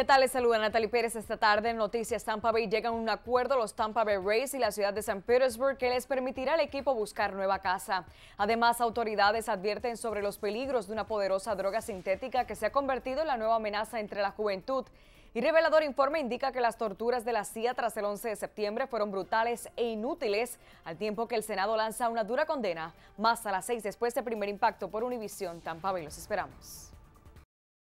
¿Qué tal? Les saluda Natalie Pérez. Esta tarde en Noticias Tampa Bay llegan a un acuerdo los Tampa Bay Rays y la ciudad de San Petersburg que les permitirá al equipo buscar nueva casa. Además, autoridades advierten sobre los peligros de una poderosa droga sintética que se ha convertido en la nueva amenaza entre la juventud. Y revelador informe indica que las torturas de la CIA tras el 11 de septiembre fueron brutales e inútiles, al tiempo que el Senado lanza una dura condena. Más a las seis después de Primer Impacto por Univisión Tampa Bay. Los esperamos.